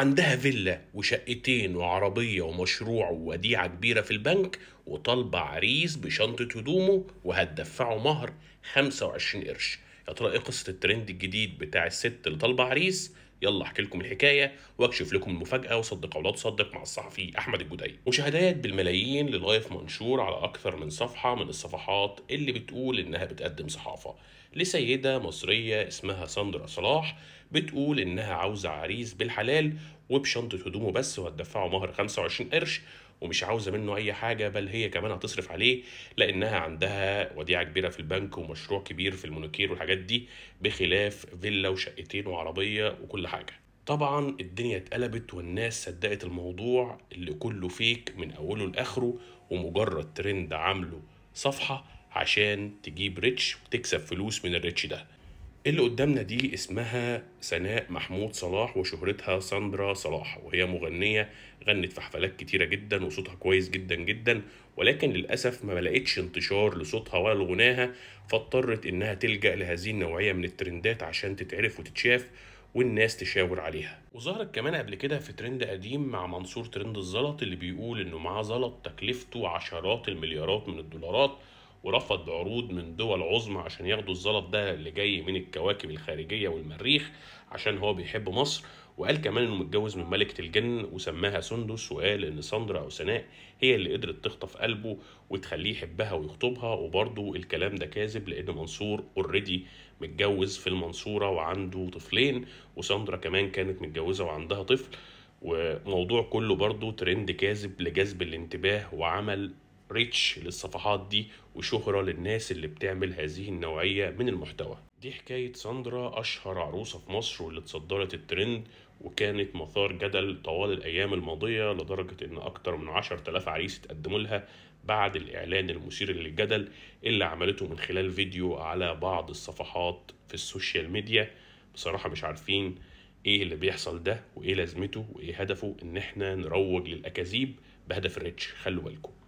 عندها فيلا وشقتين وعربية ومشروع ووديعة كبيرة في البنك وطالبة عريس بشنطة هدومه وهتدفعه مهر 25 قرش يا ترى ايه قصة الترند الجديد بتاع الست اللي طالبة عريس يلا احكي لكم الحكايه واكشف لكم المفاجاه وصدق او لا تصدق مع الصحفي احمد الجدعي مشاهدات بالملايين للايف منشور على اكثر من صفحه من الصفحات اللي بتقول انها بتقدم صحافه لسيده مصريه اسمها ساندرا صلاح بتقول انها عاوزه عريس بالحلال وبشنطه هدومه بس وهتدفعه مهر 25 قرش ومش عاوزه منه اي حاجه بل هي كمان هتصرف عليه لانها عندها وديعه كبيره في البنك ومشروع كبير في المونوكير والحاجات دي بخلاف فيلا وشقتين وعربيه وكل حاجه طبعا الدنيا اتقلبت والناس صدقت الموضوع اللي كله فيك من اوله لاخره ومجرد ترند عامله صفحه عشان تجيب ريتش وتكسب فلوس من الريتش ده اللي قدامنا دي اسمها سناء محمود صلاح وشهرتها ساندرا صلاح وهي مغنية غنت في حفلات كتيرة جدا وصوتها كويس جدا جدا ولكن للأسف ما لقيتش انتشار لصوتها ولا لغناها فاضطرت إنها تلجأ لهذه النوعية من الترندات عشان تتعرف وتتشاف والناس تشاور عليها وظهرت كمان قبل كده في ترند قديم مع منصور ترند الزلط اللي بيقول انه معاه زلط تكلفته عشرات المليارات من الدولارات ورفض عروض من دول عظمى عشان ياخدوا الزلط ده اللي جاي من الكواكب الخارجيه والمريخ عشان هو بيحب مصر وقال كمان انه متجوز من ملكه الجن وسماها سندس وقال ان ساندرا او سناء هي اللي قدرت تخطف قلبه وتخليه يحبها ويخطبها وبرضه الكلام ده كاذب لان منصور اوريدي متجوز في المنصوره وعنده طفلين وساندرا كمان كانت متجوزه وعندها طفل وموضوع كله برضه ترند كاذب لجذب الانتباه وعمل ريتش للصفحات دي وشهرة للناس اللي بتعمل هذه النوعية من المحتوى دي حكاية ساندرا أشهر عروسة في مصر واللي اتصدرت الترند وكانت مثار جدل طوال الأيام الماضية لدرجة إن أكتر من 10000 عريس اتقدموا لها بعد الإعلان المثير للجدل اللي عملته من خلال فيديو على بعض الصفحات في السوشيال ميديا بصراحة مش عارفين إيه اللي بيحصل ده وإيه لازمته وإيه هدفه إن إحنا نروج للأكاذيب بهدف الريتش خلوا بالكم